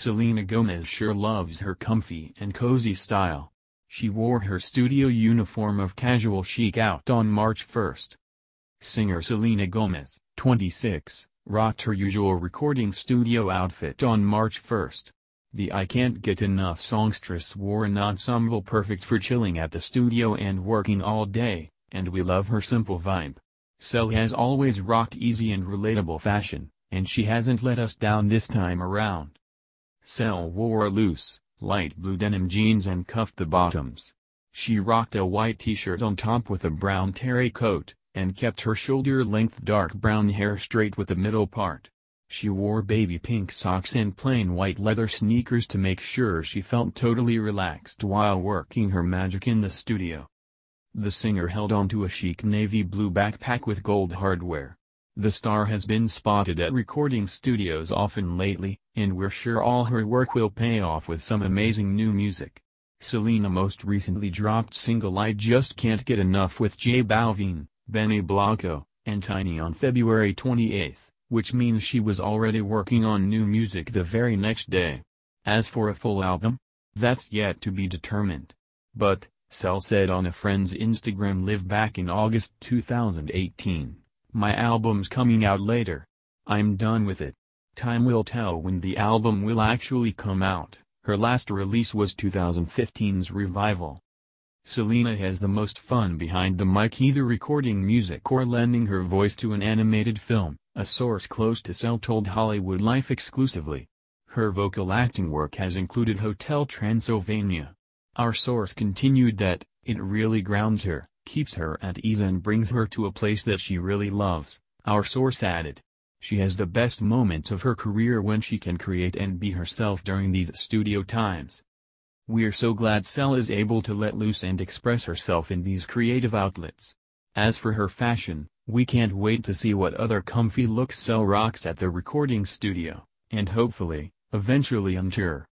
Selena Gomez sure loves her comfy and cozy style. She wore her studio uniform of casual chic out on March 1. Singer Selena Gomez, 26, rocked her usual recording studio outfit on March 1. The I Can't Get Enough songstress wore an ensemble perfect for chilling at the studio and working all day, and we love her simple vibe. Sel has always rocked easy and relatable fashion, and she hasn't let us down this time around. Sel wore loose, light blue denim jeans and cuffed the bottoms. She rocked a white t-shirt on top with a brown terry coat, and kept her shoulder-length dark brown hair straight with the middle part. She wore baby pink socks and plain white leather sneakers to make sure she felt totally relaxed while working her magic in the studio. The singer held onto a chic navy blue backpack with gold hardware. The star has been spotted at recording studios often lately, and we're sure all her work will pay off with some amazing new music. Selena most recently dropped single I Just Can't Get Enough with J Balvin, Benny Blanco, and Tiny on February 28, which means she was already working on new music the very next day. As for a full album, that's yet to be determined. But, Sel said on a friend's Instagram live back in August 2018, my album's coming out later. I'm done with it. Time will tell when the album will actually come out. Her last release was 2015's Revival. Selena has the most fun behind the mic either recording music or lending her voice to an animated film, a source close to Cell told Hollywood Life exclusively. Her vocal acting work has included Hotel Transylvania. Our source continued that, it really grounds her, keeps her at ease and brings her to a place that she really loves, our source added. She has the best moments of her career when she can create and be herself during these studio times. We're so glad Sel is able to let loose and express herself in these creative outlets. As for her fashion, we can't wait to see what other comfy looks Sel rocks at the recording studio, and hopefully, eventually on tour.